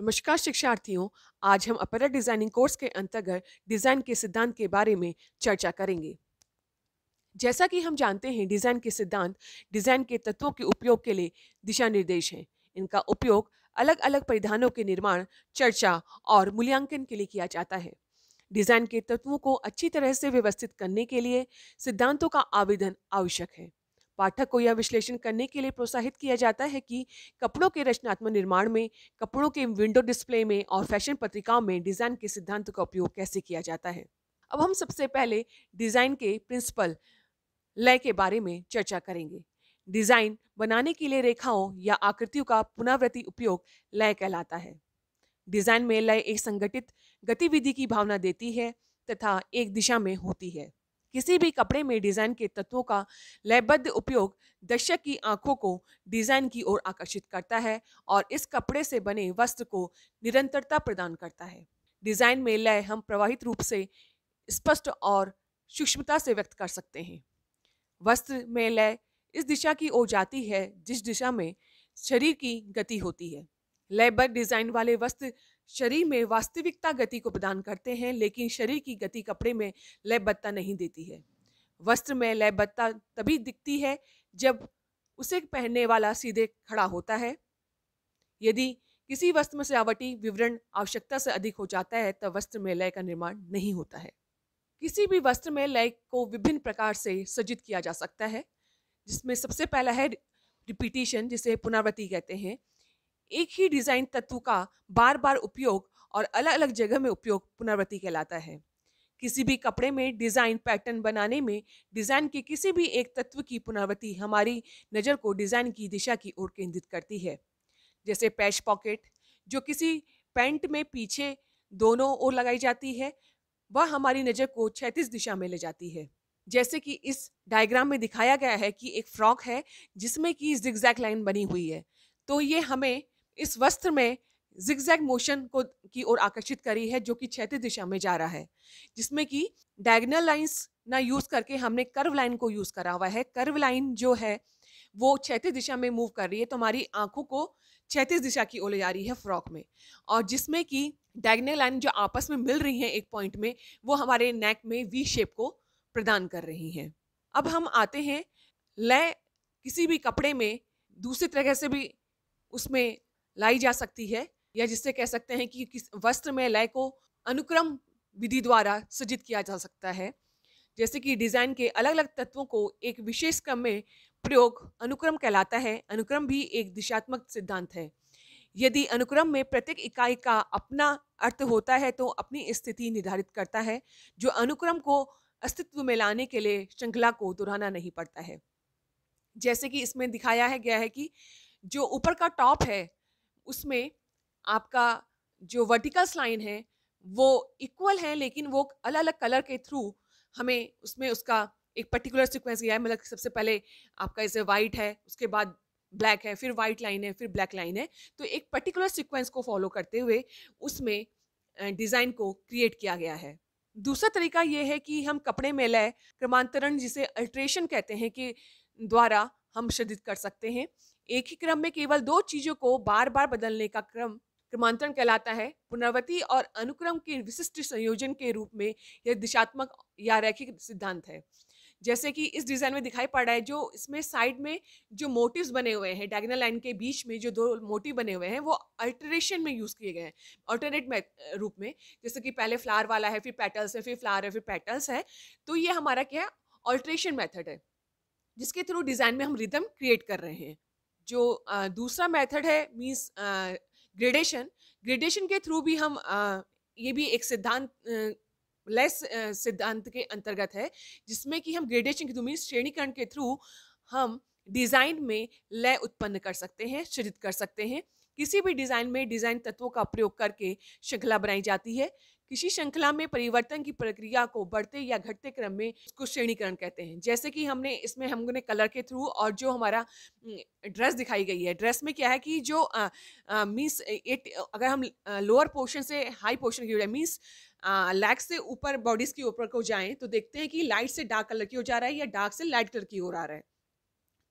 नमस्कार शिक्षार्थियों आज हम अपरा डिजाइनिंग कोर्स के अंतर्गत डिजाइन के सिद्धांत के बारे में चर्चा करेंगे जैसा कि हम जानते हैं डिजाइन के सिद्धांत डिजाइन के तत्वों के उपयोग के लिए दिशा निर्देश हैं इनका उपयोग अलग अलग परिधानों के निर्माण चर्चा और मूल्यांकन के लिए किया जाता है डिजाइन के तत्वों को अच्छी तरह से व्यवस्थित करने के लिए सिद्धांतों का आवेदन आवश्यक है पाठक को यह विश्लेषण करने के लिए प्रोत्साहित किया जाता है कि कपड़ों के रचनात्मक निर्माण में कपड़ों के विंडो डिस्प्ले में और फैशन पत्रिकाओं में डिज़ाइन के सिद्धांत का उपयोग कैसे किया जाता है अब हम सबसे पहले डिज़ाइन के प्रिंसिपल लय के बारे में चर्चा करेंगे डिज़ाइन बनाने के लिए रेखाओं या आकृतियों का पुनरावृत्ति उपयोग लय कहलाता है डिज़ाइन में लय एक संगठित गतिविधि की भावना देती है तथा एक दिशा में होती है किसी भी कपड़े में डिज़ाइन के तत्वों का लयबद्ध उपयोग दर्शक की आंखों को डिज़ाइन की ओर आकर्षित करता है और इस कपड़े से बने वस्त्र को निरंतरता प्रदान करता है डिज़ाइन में लय हम प्रवाहित रूप से स्पष्ट और सूक्ष्मता से व्यक्त कर सकते हैं वस्त्र में लय इस दिशा की ओर जाती है जिस दिशा में शरीर की गति होती है लयबद्ध डिज़ाइन वाले वस्त्र शरीर में वास्तविकता गति को प्रदान करते हैं लेकिन शरीर की गति कपड़े में लयबद्धता नहीं देती है वस्त्र में लयबद्धता तभी दिखती है जब उसे पहनने वाला सीधे खड़ा होता है यदि किसी वस्त्र में सजावटी विवरण आवश्यकता से अधिक हो जाता है तब वस्त्र में लय का निर्माण नहीं होता है किसी भी वस्त्र में लय को विभिन्न प्रकार से सज्जित किया जा सकता है जिसमें सबसे पहला है रिपीटिशन जिसे पुनरावृत्ति कहते हैं एक ही डिज़ाइन तत्व का बार बार उपयोग और अलग अलग जगह में उपयोग पुनर्वृत्ति कहलाता है किसी भी कपड़े में डिज़ाइन पैटर्न बनाने में डिज़ाइन के किसी भी एक तत्व की पुनर्वृत्ति हमारी नज़र को डिज़ाइन की दिशा की ओर केंद्रित करती है जैसे पैच पॉकेट जो किसी पैंट में पीछे दोनों ओर लगाई जाती है वह हमारी नज़र को छैतीस दिशा में ले जाती है जैसे कि इस डायग्राम में दिखाया गया है कि एक फ्रॉक है जिसमें कि जिग्जैक लाइन बनी हुई है तो ये हमें इस वस्त्र में जिगजैग मोशन को की ओर आकर्षित करी है जो कि क्षेत्र दिशा में जा रहा है जिसमें कि डायगनल लाइंस ना यूज़ करके हमने कर्व लाइन को यूज़ करा हुआ है कर्व लाइन जो है वो क्षेत्र दिशा में मूव कर रही है तो हमारी आंखों को क्षेत्र दिशा की ओर ले जा रही है फ्रॉक में और जिसमें कि डायगनल लाइन जो आपस में मिल रही हैं एक पॉइंट में वो हमारे नेक में वी शेप को प्रदान कर रही हैं अब हम आते हैं लय किसी भी कपड़े में दूसरी तरह से भी उसमें लाई जा सकती है या जिससे कह सकते हैं कि किस वस्त्र में लय को अनुक्रम विधि द्वारा सृजित किया जा सकता है जैसे कि डिज़ाइन के अलग अलग तत्वों को एक विशेष क्रम में प्रयोग अनुक्रम कहलाता है अनुक्रम भी एक दिशात्मक सिद्धांत है यदि अनुक्रम में प्रत्येक इकाई का अपना अर्थ होता है तो अपनी स्थिति निर्धारित करता है जो अनुक्रम को अस्तित्व में लाने के लिए श्रृंखला को दोहराना नहीं पड़ता है जैसे कि इसमें दिखाया है गया है कि जो ऊपर का टॉप है उसमें आपका जो वर्टिकल्स लाइन है वो इक्वल है लेकिन वो अलग अलग कलर के थ्रू हमें उसमें उसका एक पर्टिकुलर सिक्वेंस गया है मतलब सबसे पहले आपका जैसे वाइट है उसके बाद ब्लैक है फिर वाइट लाइन है फिर ब्लैक लाइन है तो एक पर्टिकुलर सिक्वेंस को फॉलो करते हुए उसमें डिज़ाइन को क्रिएट किया गया है दूसरा तरीका ये है कि हम कपड़े में लय क्रमांतरण जिसे अल्ट्रेशन कहते हैं कि द्वारा हम सृजित कर सकते हैं एक ही क्रम में केवल दो चीजों को बार बार बदलने का क्रम क्रमांतरण कहलाता है पुनर्वृत्ति और अनुक्रम के विशिष्ट संयोजन के रूप में यह दिशात्मक या रैखिक सिद्धांत है जैसे कि इस डिज़ाइन में दिखाई पड़ रहा है जो इसमें साइड में जो मोटिव्स बने हुए हैं डायगनल लाइन के बीच में जो दो मोटिव बने हुए हैं वो अल्टरेशन में यूज़ किए गए हैं अल्टरनेट रूप में जैसे कि पहले फ्लावर वाला है फिर पेटल्स है फिर फ्लावर है फिर पेटल्स है तो ये हमारा क्या है ऑल्ट्रेशन मैथड है जिसके थ्रू डिज़ाइन में हम रिदम क्रिएट कर रहे हैं जो दूसरा मेथड है मीन्स ग्रेडेशन ग्रेडेशन के थ्रू भी हम ये भी एक सिद्धांत लेस सिद्धांत के अंतर्गत है जिसमें कि हम ग्रेडेशन के थ्रू मीन्स श्रेणीकरण के थ्रू हम डिज़ाइन में लय उत्पन्न कर सकते हैं सृजित कर सकते हैं किसी भी डिज़ाइन में डिज़ाइन तत्वों का प्रयोग करके श्रृंखला बनाई जाती है किसी श्रृंखला में परिवर्तन की प्रक्रिया को बढ़ते या घटते क्रम में उसको श्रेणीकरण कहते हैं जैसे कि हमने इसमें हमने कलर के थ्रू और जो हमारा ड्रेस दिखाई गई है ड्रेस में क्या है कि जो मीन्स एट अगर हम लोअर पोर्शन से हाई पोर्शन की हो मीन्स लैग से ऊपर बॉडीज़ के ऊपर को जाएं तो देखते हैं कि लाइट से डार्क कलर की हो जा रहा है या डार्क से लाइट कलर की हो रहा है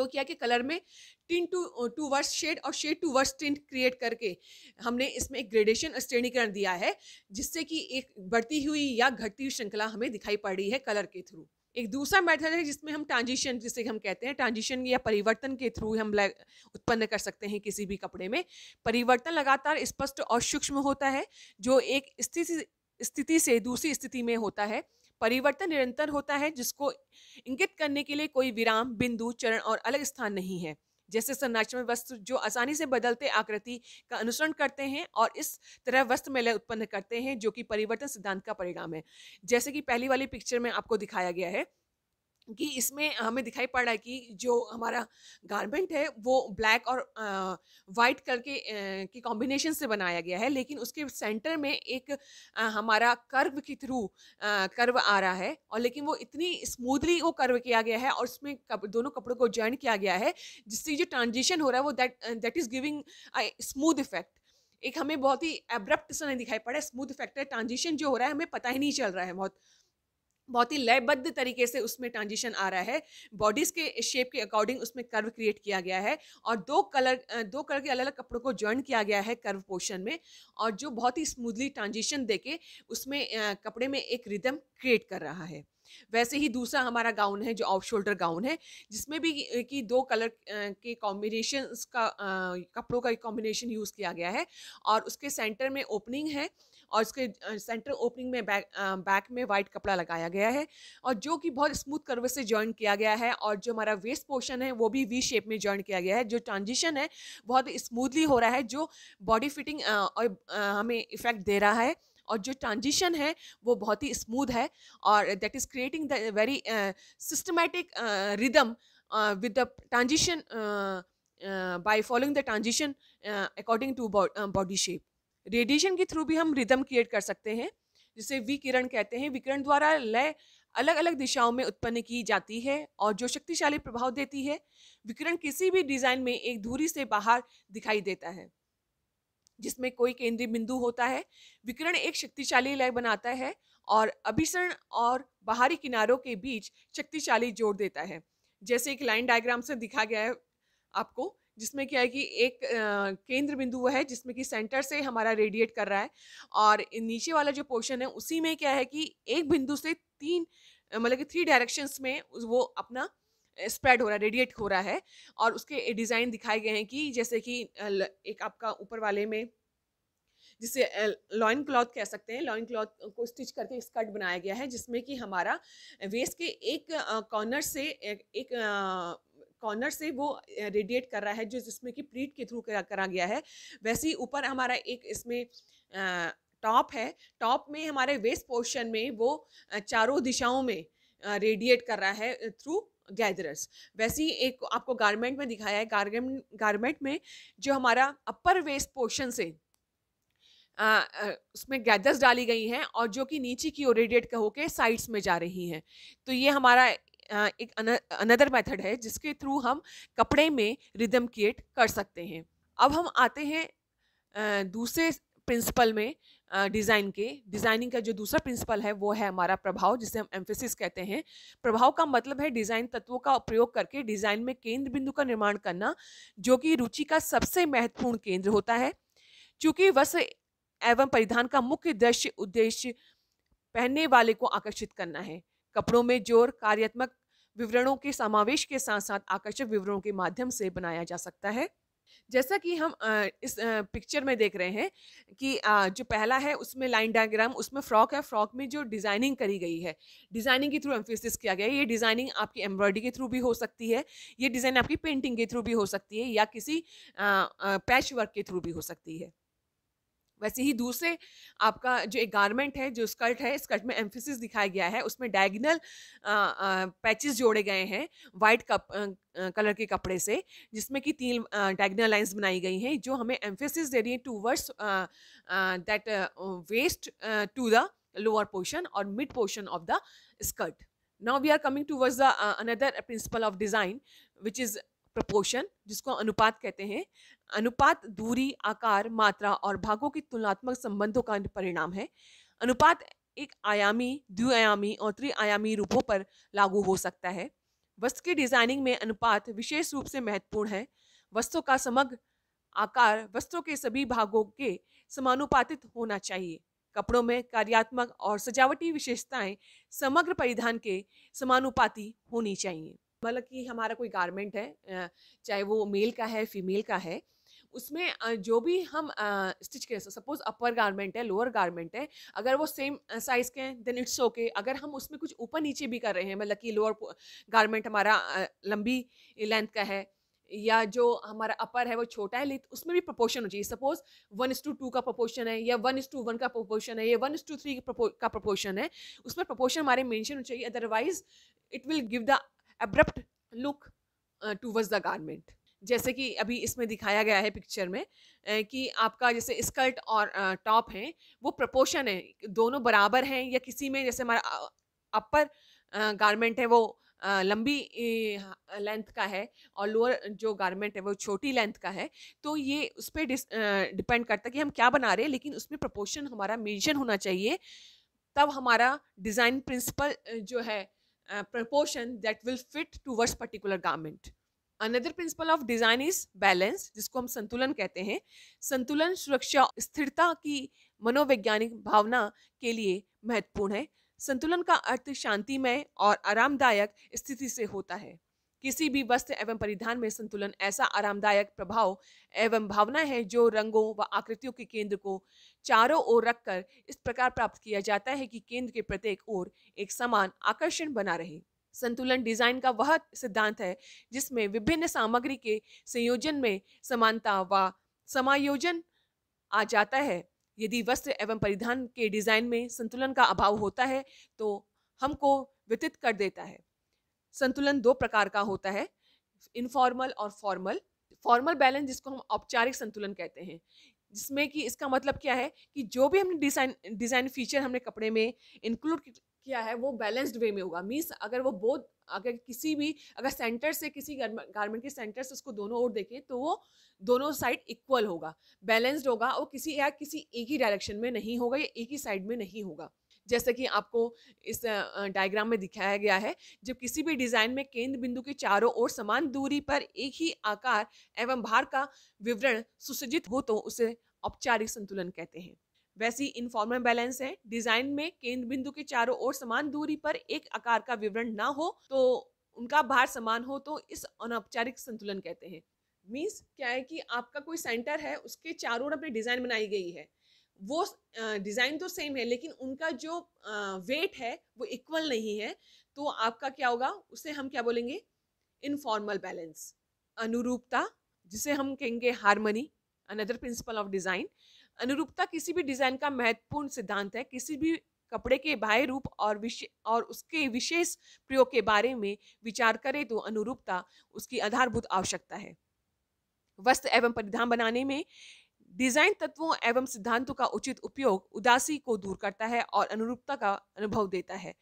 तो किया कि कलर में tint to towards shade और shade towards tint create करके हमने इसमें एक ग्रेडेशन श्रेणीकरण दिया है जिससे कि एक बढ़ती हुई या घटती हुई श्रृंखला हमें दिखाई पड़ रही है कलर के थ्रू एक दूसरा मेथड है जिसमें हम ट्रांजिशन जिसे हम कहते हैं ट्रांजिशन या परिवर्तन के थ्रू हम उत्पन्न कर सकते हैं किसी भी कपड़े में परिवर्तन लगातार स्पष्ट और सूक्ष्म होता है जो एक स्थिति स्थिति से दूसरी स्थिति में होता है परिवर्तन निरंतर होता है जिसको इंगित करने के लिए कोई विराम बिंदु चरण और अलग स्थान नहीं है जैसे संरचना में वस्त्र जो आसानी से बदलते आकृति का अनुसरण करते हैं और इस तरह वस्त्र में उत्पन्न करते हैं जो कि परिवर्तन सिद्धांत का परिणाम है जैसे कि पहली वाली पिक्चर में आपको दिखाया गया है कि इसमें हमें दिखाई पड़ रहा है कि जो हमारा गारमेंट है वो ब्लैक और वाइट कलर के के कॉम्बिनेशन से बनाया गया है लेकिन उसके सेंटर में एक आ, हमारा कर्व के थ्रू कर्व आ रहा है और लेकिन वो इतनी स्मूथली वो कर्व किया गया है और उसमें कप, दोनों कपड़ों को जॉइन किया गया है जिससे जो ट्रांजिशन हो रहा है वो that that is giving smooth effect एक हमें बहुत ही एब्रप्ट सा नहीं दिखाई पड़ा स्मूथ इफेक्ट है ट्रांजिशन जो हो रहा है हमें पता ही नहीं चल रहा है बहुत बहुत ही लयबद्ध तरीके से उसमें ट्रांजिशन आ रहा है बॉडीज़ के शेप के अकॉर्डिंग उसमें कर्व क्रिएट किया गया है और दो कलर दो कलर के अलग अलग कपड़ों को ज्वाइन किया गया है कर्व पोर्शन में और जो बहुत ही स्मूथली ट्रांजिशन दे के उसमें कपड़े में एक रिदम क्रिएट कर रहा है वैसे ही दूसरा हमारा गाउन है जो ऑफ शोल्डर गाउन है जिसमें भी कि दो कलर के कॉम्बिनेशन का कपड़ों का कॉम्बिनेशन यूज़ किया गया है और उसके सेंटर में ओपनिंग है और उसके सेंटर ओपनिंग में बैक बैक में वाइट कपड़ा लगाया गया है और जो कि बहुत स्मूथ कर्व से ज्वाइन किया गया है और जो हमारा वेस्ट पोर्शन है वो भी वी शेप में ज्वाइन किया गया है जो ट्रांजिशन है बहुत स्मूथली हो रहा है जो बॉडी फिटिंग और हमें इफेक्ट दे रहा है और जो ट्रांजिशन है वो बहुत ही स्मूथ है और that is creating the very systematic rhythm with the transition by following the transition according to body shape radiation के थ्रू भी हम रिदम क्रिएट कर सकते हैं जिसे विकिरण कहते हैं विकिरण द्वारा लय अलग अलग दिशाओं में उत्पन्न की जाती है और जो शक्तिशाली प्रभाव देती है विकिरण किसी भी डिज़ाइन में एक धूरी से बाहर दिखाई देता है जिसमें कोई केंद्रीय बिंदु होता है विकिरण एक शक्तिशाली लय बनाता है और अभिसरण और बाहरी किनारों के बीच शक्तिशाली जोड़ देता है जैसे एक लाइन डायग्राम से दिखा गया है आपको जिसमें क्या है कि एक केंद्र बिंदु वह है जिसमें कि सेंटर से हमारा रेडिएट कर रहा है और नीचे वाला जो पोर्शन है उसी में क्या है कि एक बिंदु से तीन मतलब कि थ्री डायरेक्शंस में वो अपना स्प्रेड हो रहा है रेडिएट हो रहा है और उसके डिज़ाइन दिखाए गए हैं कि जैसे कि एक आपका ऊपर वाले में जिसे लॉइन क्लॉथ कह सकते हैं लॉइन क्लॉथ को स्टिच करके स्कर्ट बनाया गया है जिसमें कि हमारा वेस्ट के एक कॉर्नर से एक, एक कॉर्नर से वो रेडिएट कर रहा है जो जिसमें कि प्लीट के थ्रू करा, करा गया है वैसे ही ऊपर हमारा एक इसमें टॉप है टॉप में हमारे वेस्ट पोर्शन में वो चारों दिशाओं में रेडिएट कर रहा है थ्रू गैदरस वैसे ही एक आपको गारमेंट में दिखाया है गारमेंट गारमेंट में जो हमारा अपर वेस्ट पोर्शन से आ, उसमें गैदर्स डाली गई हैं और जो कि नीचे की ओर रेडिएट होकर साइड्स में जा रही हैं तो ये हमारा एक अनदर मेथड है जिसके थ्रू हम कपड़े में रिदम क्रिएट कर सकते हैं अब हम आते हैं दूसरे प्रिंसिपल में डिज़ाइन के डिज़ाइनिंग का जो दूसरा प्रिंसिपल है वो है हमारा प्रभाव जिसे हम एम्फेसिस कहते हैं प्रभाव का मतलब है डिज़ाइन तत्वों का उपयोग करके डिज़ाइन में केंद्र बिंदु का निर्माण करना जो कि रुचि का सबसे महत्वपूर्ण केंद्र होता है चूँकि वस्त्र एवं परिधान का मुख्य दृश्य उद्देश्य पहनने वाले को आकर्षित करना है कपड़ों में जोर कार्यात्मक विवरणों के समावेश के साथ साथ आकर्षक विवरणों के माध्यम से बनाया जा सकता है जैसा कि हम इस पिक्चर में देख रहे हैं कि जो पहला है उसमें लाइन डायग्राम उसमें फ्रॉक है फ्रॉक में जो डिज़ाइनिंग करी गई है डिज़ाइनिंग के थ्रू एम्फोसिस किया गया है ये डिज़ाइनिंग आपकी एम्ब्रॉयडरी के थ्रू भी हो सकती है ये डिज़ाइन आपकी पेंटिंग के थ्रू भी हो सकती है या किसी पैच वर्क के थ्रू भी हो सकती है वैसे ही दूसरे आपका जो एक गारमेंट है जो स्कर्ट है स्कर्ट में एम्फिसिस दिखाया गया है उसमें डायगनल पैचेस जोड़े गए हैं वाइट कप कलर के कपड़े से जिसमें कि तीन डायगनल लाइंस बनाई गई हैं जो हमें एम्फेसिस दे रही है towards that waist to the lower portion और mid portion of the skirt now we are coming towards the another principle of design which is proportion जिसको अनुपात कहते हैं अनुपात दूरी आकार मात्रा और भागों की तुलनात्मक संबंधों का परिणाम है अनुपात एक आयामी द्विआयामी और त्रिआयामी रूपों पर लागू हो सकता है वस्त्र की डिजाइनिंग में अनुपात विशेष रूप से महत्वपूर्ण है वस्तु का समग्र आकार वस्त्रों के सभी भागों के समानुपातित होना चाहिए कपड़ों में कार्यात्मक और सजावटी विशेषताएं समग्र परिधान के समानुपाती होनी चाहिए मतलब कि हमारा कोई गारमेंट है चाहे वो मेल का है फीमेल का है उसमें जो भी हम स्टिच करें सपोज अपर गारमेंट है लोअर गारमेंट है अगर वो सेम साइज़ के हैं देन इट्स ओके अगर हम उसमें कुछ ऊपर नीचे भी कर रहे हैं मतलब कि लोअर गारमेंट हमारा लंबी लेंथ का है या जो हमारा अपर है वो छोटा है लेकिन उसमें भी प्रपोर्शन हो चाहिए suppose one is to two का प्रपोर्शन है या वन इस टू वन का प्रपोर्शन है या वन इस टू थ्री का प्रपोर्शन है उसमें प्रपोर्शन हमारे मेंशन होना चाहिए otherwise it will give the abrupt look towards the garment जैसे कि अभी इसमें दिखाया गया है पिक्चर में कि आपका जैसे स्कर्ट और टॉप है वो प्रपोशन है दोनों बराबर हैं या किसी में जैसे हमारा अपर गारमेंट है वो लंबी लेंथ का है और लोअर जो गारमेंट है वो छोटी लेंथ का है तो ये उस पर डिपेंड करता है कि हम क्या बना रहे हैं लेकिन उसमें प्रपोशन हमारा मेजर होना चाहिए तब हमारा डिज़ाइन प्रिंसिपल जो है uh, proportion that will fit towards particular garment another principle of design is balance जिसको हम संतुलन कहते हैं संतुलन सुरक्षा स्थिरता की मनोवैज्ञानिक भावना के लिए महत्वपूर्ण है संतुलन का अर्थ शांतिमय और आरामदायक स्थिति से होता है किसी भी वस्त्र एवं परिधान में संतुलन ऐसा आरामदायक प्रभाव एवं भावना है जो रंगों व आकृतियों के केंद्र को चारों ओर रखकर इस प्रकार प्राप्त किया जाता है कि केंद्र के प्रत्येक ओर एक समान आकर्षण बना रहे संतुलन डिजाइन का वह सिद्धांत है जिसमें विभिन्न सामग्री के संयोजन में समानता व समायोजन आ जाता है यदि वस्त्र एवं परिधान के डिजाइन में संतुलन का अभाव होता है तो हमको व्यतीत कर देता है संतुलन दो प्रकार का होता है इनफॉर्मल और फॉर्मल फॉर्मल बैलेंस जिसको हम औपचारिक संतुलन कहते हैं जिसमें कि इसका मतलब क्या है कि जो भी हमने डिजाइन डिज़ाइन फीचर हमने कपड़े में इंक्लूड किया है वो बैलेंस्ड वे में होगा मीन्स अगर वो बोध अगर किसी भी अगर सेंटर से किसी गारमेंट के सेंटर से उसको दोनों ओर देखें तो वो दोनों साइड इक्वल होगा बैलेंस्ड होगा और किसी या किसी एक ही डायरेक्शन में नहीं होगा या एक ही साइड में नहीं होगा जैसे कि आपको इस डायग्राम में दिखाया गया है जब किसी भी डिज़ाइन में केंद्र बिंदु के चारों ओर समान दूरी पर एक ही आकार एवं भार का विवरण सुसज्जित हो तो उसे औपचारिक संतुलन कहते हैं वैसी इनफॉर्मल बैलेंस है डिजाइन में केंद्र बिंदु के चारों ओर समान दूरी पर एक आकार का विवरण ना हो तो उनका भार समान हो तो इस अनौपचारिक संतुलन कहते हैं मीन्स क्या है कि आपका कोई सेंटर है उसके चारों ओर अपनी डिजाइन बनाई गई है वो डिज़ाइन तो सेम है लेकिन उनका जो वेट है वो इक्वल नहीं है तो आपका क्या होगा उसे हम क्या बोलेंगे इनफॉर्मल बैलेंस अनुरूपता जिसे हम कहेंगे harmony another principle of design अनुरूपता किसी भी डिज़ाइन का महत्वपूर्ण सिद्धांत है किसी भी कपड़े के बाह्य रूप और विषय और उसके विशेष प्रयोग के बारे में विचार करें तो अनुरूपता उसकी आधारभूत आवश्यकता है वस्त्र एवं परिधान बनाने में डिजाइन तत्वों एवं सिद्धांतों का उचित उपयोग उदासी को दूर करता है और अनुरूपता का अनुभव देता है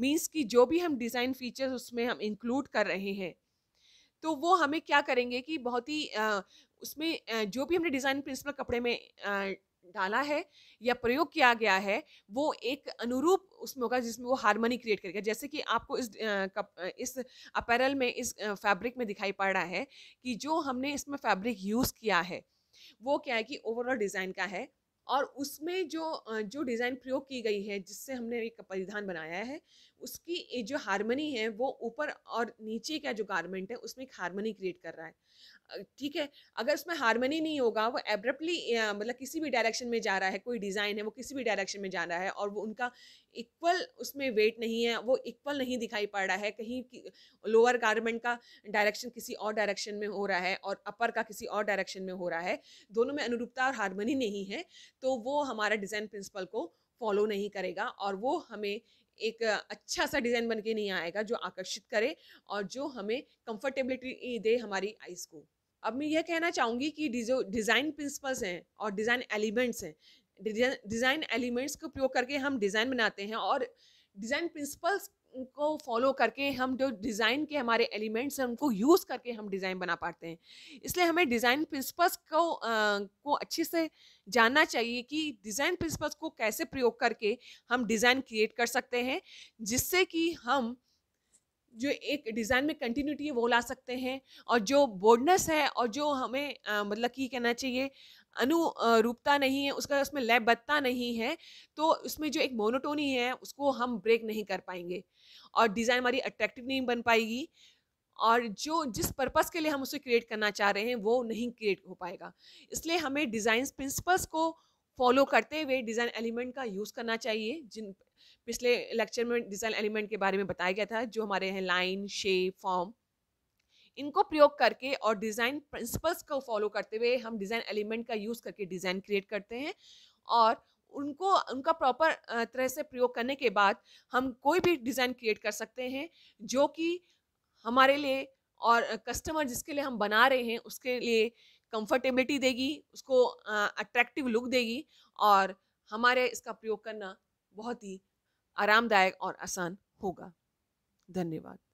मीन्स कि जो भी हम डिज़ाइन फीचर्स उसमें हम इंक्लूड कर रहे हैं तो वो हमें क्या करेंगे कि बहुत ही उसमें जो भी हमने डिज़ाइन प्रिंसिपल कपड़े में डाला है या प्रयोग किया गया है वो एक अनुरूप उसमें होगा जिसमें वो हारमोनी क्रिएट करेगा जैसे कि आपको इस कप, इस अपैरल में इस फैब्रिक में दिखाई पड़ रहा है कि जो हमने इसमें फैब्रिक यूज़ किया है वो क्या है कि ओवरऑल डिज़ाइन का है और उसमें जो जो डिज़ाइन प्रयोग की गई है जिससे हमने एक परिधान बनाया है उसकी जो हारमनी है वो ऊपर और नीचे का जो गारमेंट है उसमें एक हारमनी क्रिएट कर रहा है ठीक है अगर उसमें हारमोनी नहीं होगा वो एब्रप्टली मतलब किसी भी डायरेक्शन में जा रहा है कोई डिज़ाइन है वो किसी भी डायरेक्शन में जा रहा है और वो उनका इक्वल उसमें वेट नहीं है वो इक्वल नहीं दिखाई पड़ रहा है कहीं लोअर गारमेंट का डायरेक्शन किसी और डायरेक्शन में हो रहा है और अपर का किसी और डायरेक्शन में हो रहा है दोनों में अनुरूपता और हारमोनी नहीं है तो वो हमारा डिज़ाइन प्रिंसिपल को फॉलो नहीं करेगा और वो हमें एक अच्छा सा डिज़ाइन बन के नहीं आएगा जो आकर्षित करे और जो हमें कंफर्टेबिलिटी दे हमारी आइज़ को अब मैं यह कहना चाहूँगी कि डिज़ाइन प्रिंसिपल्स हैं और डिज़ाइन एलिमेंट्स हैं डिज़ाइन एलिमेंट्स का उपयोग करके हम डिज़ाइन बनाते हैं और डिज़ाइन प्रिंसिपल्स को फॉलो करके हम जो डिज़ाइन के हमारे एलिमेंट्स हैं उनको यूज़ करके हम डिज़ाइन बना पाते हैं इसलिए हमें डिज़ाइन प्रिंसिपल्स को आ, को अच्छे से जानना चाहिए कि डिज़ाइन प्रिंसिपल्स को कैसे प्रयोग करके हम डिज़ाइन क्रिएट कर सकते हैं जिससे कि हम जो एक डिज़ाइन में कंटिन्यूटी है वो ला सकते हैं और जो बोर्डनेस है और जो हमें मतलब कि कहना चाहिए अनुरूपता नहीं है उसका उसमें लयबद्धता नहीं है तो उसमें जो एक मोनोटोनी है उसको हम ब्रेक नहीं कर पाएंगे और डिज़ाइन हमारी अट्रैक्टिव नहीं बन पाएगी और जो जिस पर्पस के लिए हम उसे क्रिएट करना चाह रहे हैं वो नहीं क्रिएट हो पाएगा इसलिए हमें डिज़ाइन प्रिंसिपल्स को फॉलो करते हुए डिज़ाइन एलिमेंट का यूज़ करना चाहिए जिन पिछले लेक्चर में डिज़ाइन एलिमेंट के बारे में बताया गया था जो हमारे हैं लाइन शेप फॉर्म इनको प्रयोग करके और डिज़ाइन प्रिंसिपल्स को फॉलो करते हुए हम डिज़ाइन एलिमेंट का यूज़ करके डिज़ाइन क्रिएट करते हैं और उनको उनका प्रॉपर तरह से प्रयोग करने के बाद हम कोई भी डिज़ाइन क्रिएट कर सकते हैं जो कि हमारे लिए और कस्टमर जिसके लिए हम बना रहे हैं उसके लिए कंफर्टेबिलिटी देगी उसको अट्रैक्टिव लुक देगी और हमारे इसका प्रयोग करना बहुत ही आरामदायक और आसान होगा धन्यवाद